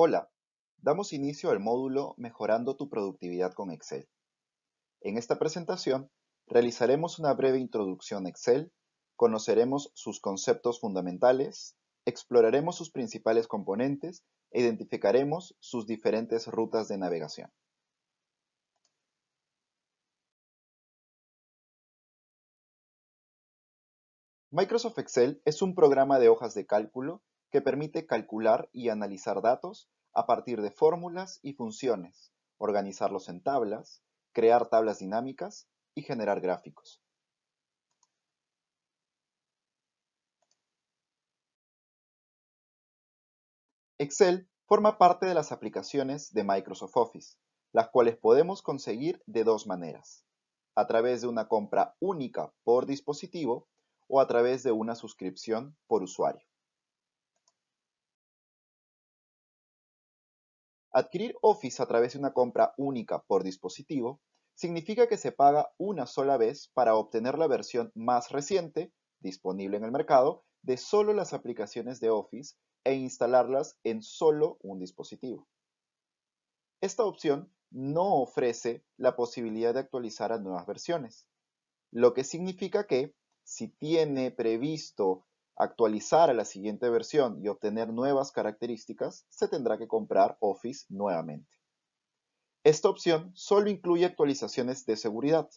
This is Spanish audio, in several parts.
Hola, damos inicio al módulo Mejorando tu productividad con Excel. En esta presentación realizaremos una breve introducción a Excel, conoceremos sus conceptos fundamentales, exploraremos sus principales componentes e identificaremos sus diferentes rutas de navegación. Microsoft Excel es un programa de hojas de cálculo que permite calcular y analizar datos a partir de fórmulas y funciones, organizarlos en tablas, crear tablas dinámicas y generar gráficos. Excel forma parte de las aplicaciones de Microsoft Office, las cuales podemos conseguir de dos maneras, a través de una compra única por dispositivo o a través de una suscripción por usuario. Adquirir Office a través de una compra única por dispositivo significa que se paga una sola vez para obtener la versión más reciente, disponible en el mercado, de solo las aplicaciones de Office e instalarlas en solo un dispositivo. Esta opción no ofrece la posibilidad de actualizar a nuevas versiones, lo que significa que si tiene previsto actualizar a la siguiente versión y obtener nuevas características, se tendrá que comprar Office nuevamente. Esta opción solo incluye actualizaciones de seguridad.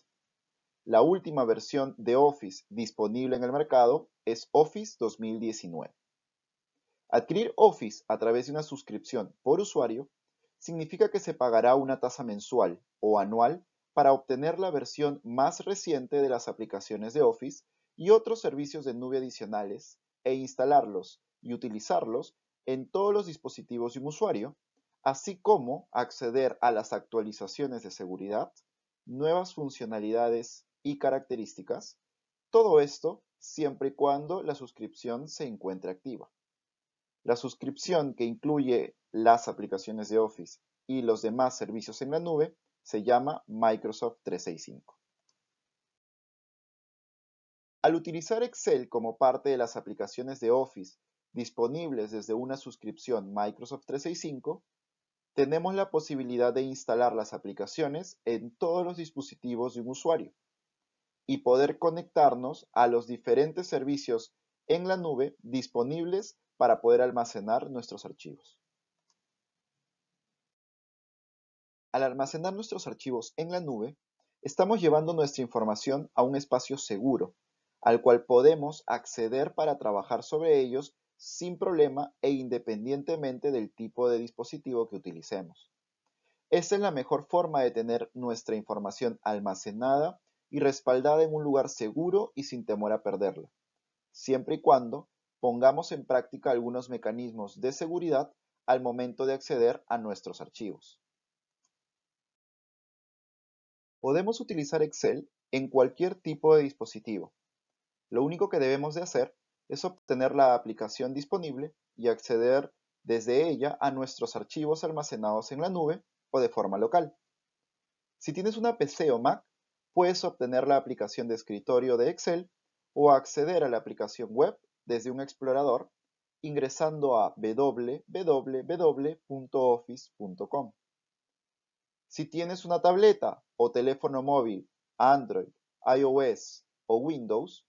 La última versión de Office disponible en el mercado es Office 2019. Adquirir Office a través de una suscripción por usuario significa que se pagará una tasa mensual o anual para obtener la versión más reciente de las aplicaciones de Office y otros servicios de nube adicionales e instalarlos y utilizarlos en todos los dispositivos de un usuario, así como acceder a las actualizaciones de seguridad, nuevas funcionalidades y características, todo esto siempre y cuando la suscripción se encuentre activa. La suscripción que incluye las aplicaciones de Office y los demás servicios en la nube se llama Microsoft 365. Al utilizar Excel como parte de las aplicaciones de Office disponibles desde una suscripción Microsoft 365, tenemos la posibilidad de instalar las aplicaciones en todos los dispositivos de un usuario y poder conectarnos a los diferentes servicios en la nube disponibles para poder almacenar nuestros archivos. Al almacenar nuestros archivos en la nube, estamos llevando nuestra información a un espacio seguro al cual podemos acceder para trabajar sobre ellos sin problema e independientemente del tipo de dispositivo que utilicemos. Esta es la mejor forma de tener nuestra información almacenada y respaldada en un lugar seguro y sin temor a perderla, siempre y cuando pongamos en práctica algunos mecanismos de seguridad al momento de acceder a nuestros archivos. Podemos utilizar Excel en cualquier tipo de dispositivo, lo único que debemos de hacer es obtener la aplicación disponible y acceder desde ella a nuestros archivos almacenados en la nube o de forma local. Si tienes una PC o Mac, puedes obtener la aplicación de escritorio de Excel o acceder a la aplicación web desde un explorador ingresando a www.office.com. Si tienes una tableta o teléfono móvil Android, iOS o Windows,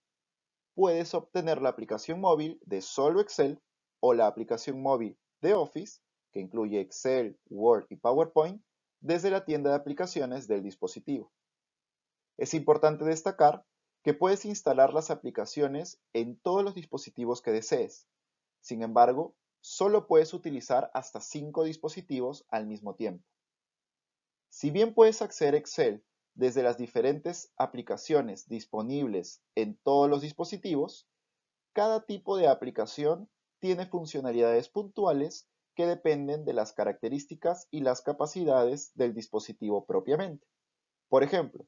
puedes obtener la aplicación móvil de solo Excel o la aplicación móvil de Office, que incluye Excel, Word y PowerPoint, desde la tienda de aplicaciones del dispositivo. Es importante destacar que puedes instalar las aplicaciones en todos los dispositivos que desees. Sin embargo, solo puedes utilizar hasta 5 dispositivos al mismo tiempo. Si bien puedes acceder a Excel desde las diferentes aplicaciones disponibles en todos los dispositivos, cada tipo de aplicación tiene funcionalidades puntuales que dependen de las características y las capacidades del dispositivo propiamente. Por ejemplo,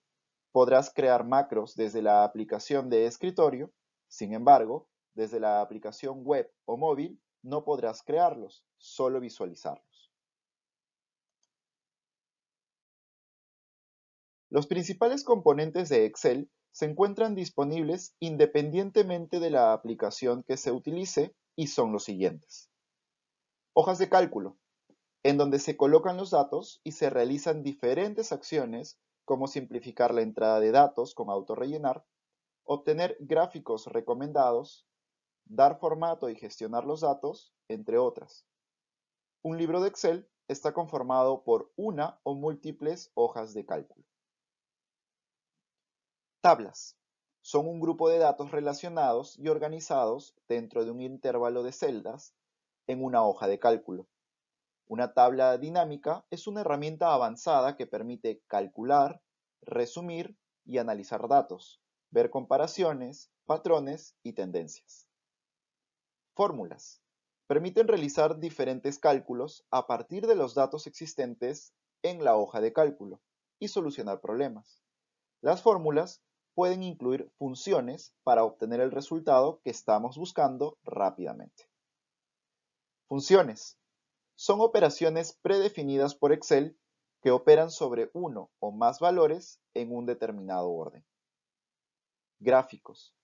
podrás crear macros desde la aplicación de escritorio, sin embargo, desde la aplicación web o móvil no podrás crearlos, solo visualizarlos. Los principales componentes de Excel se encuentran disponibles independientemente de la aplicación que se utilice y son los siguientes. Hojas de cálculo, en donde se colocan los datos y se realizan diferentes acciones como simplificar la entrada de datos con autorrellenar, obtener gráficos recomendados, dar formato y gestionar los datos, entre otras. Un libro de Excel está conformado por una o múltiples hojas de cálculo. Tablas: son un grupo de datos relacionados y organizados dentro de un intervalo de celdas en una hoja de cálculo. Una tabla dinámica es una herramienta avanzada que permite calcular, resumir y analizar datos, ver comparaciones, patrones y tendencias. Fórmulas. Permiten realizar diferentes cálculos a partir de los datos existentes en la hoja de cálculo y solucionar problemas. Las fórmulas pueden incluir funciones para obtener el resultado que estamos buscando rápidamente. Funciones. Son operaciones predefinidas por Excel que operan sobre uno o más valores en un determinado orden. Gráficos.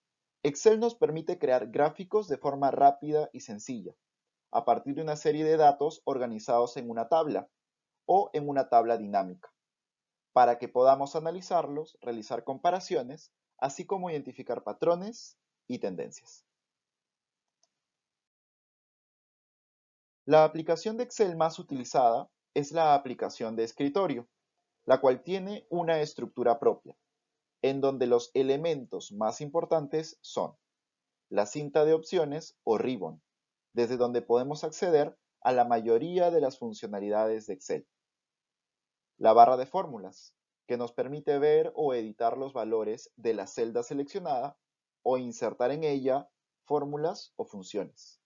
Excel nos permite crear gráficos de forma rápida y sencilla, a partir de una serie de datos organizados en una tabla o en una tabla dinámica para que podamos analizarlos, realizar comparaciones, así como identificar patrones y tendencias. La aplicación de Excel más utilizada es la aplicación de escritorio, la cual tiene una estructura propia, en donde los elementos más importantes son la cinta de opciones o ribbon, desde donde podemos acceder a la mayoría de las funcionalidades de Excel la barra de fórmulas, que nos permite ver o editar los valores de la celda seleccionada o insertar en ella fórmulas o funciones.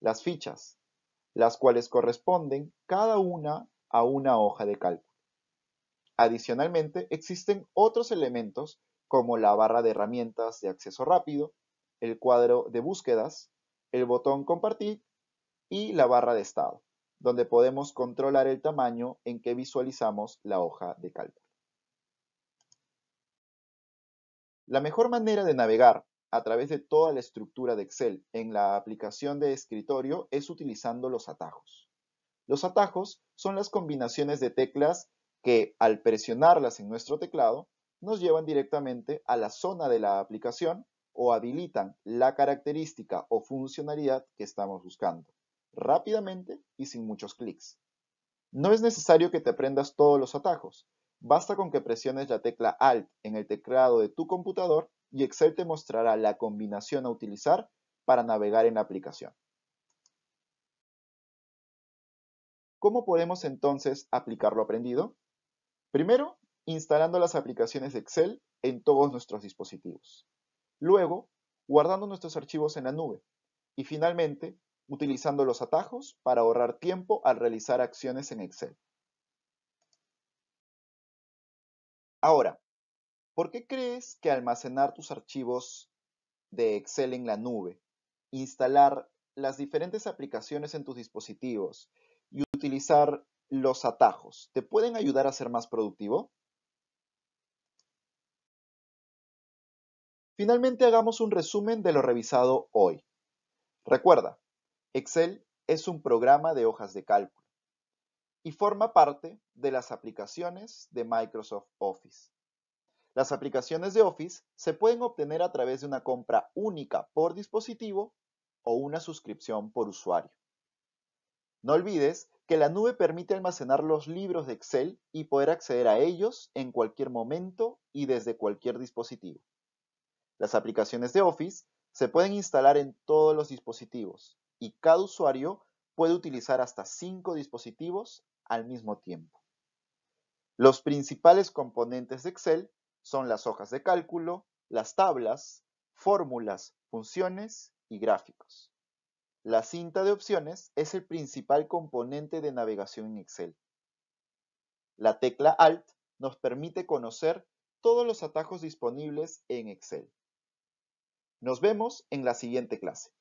Las fichas, las cuales corresponden cada una a una hoja de cálculo. Adicionalmente, existen otros elementos como la barra de herramientas de acceso rápido, el cuadro de búsquedas, el botón compartir y la barra de estado donde podemos controlar el tamaño en que visualizamos la hoja de cálculo. La mejor manera de navegar a través de toda la estructura de Excel en la aplicación de escritorio es utilizando los atajos. Los atajos son las combinaciones de teclas que, al presionarlas en nuestro teclado, nos llevan directamente a la zona de la aplicación o habilitan la característica o funcionalidad que estamos buscando rápidamente y sin muchos clics. No es necesario que te aprendas todos los atajos, basta con que presiones la tecla Alt en el teclado de tu computador y Excel te mostrará la combinación a utilizar para navegar en la aplicación. ¿Cómo podemos entonces aplicar lo aprendido? Primero, instalando las aplicaciones de Excel en todos nuestros dispositivos. Luego, guardando nuestros archivos en la nube. Y finalmente, utilizando los atajos para ahorrar tiempo al realizar acciones en Excel. Ahora, ¿por qué crees que almacenar tus archivos de Excel en la nube, instalar las diferentes aplicaciones en tus dispositivos y utilizar los atajos te pueden ayudar a ser más productivo? Finalmente hagamos un resumen de lo revisado hoy. Recuerda, Excel es un programa de hojas de cálculo y forma parte de las aplicaciones de Microsoft Office. Las aplicaciones de Office se pueden obtener a través de una compra única por dispositivo o una suscripción por usuario. No olvides que la nube permite almacenar los libros de Excel y poder acceder a ellos en cualquier momento y desde cualquier dispositivo. Las aplicaciones de Office se pueden instalar en todos los dispositivos, y cada usuario puede utilizar hasta cinco dispositivos al mismo tiempo. Los principales componentes de Excel son las hojas de cálculo, las tablas, fórmulas, funciones y gráficos. La cinta de opciones es el principal componente de navegación en Excel. La tecla Alt nos permite conocer todos los atajos disponibles en Excel. Nos vemos en la siguiente clase.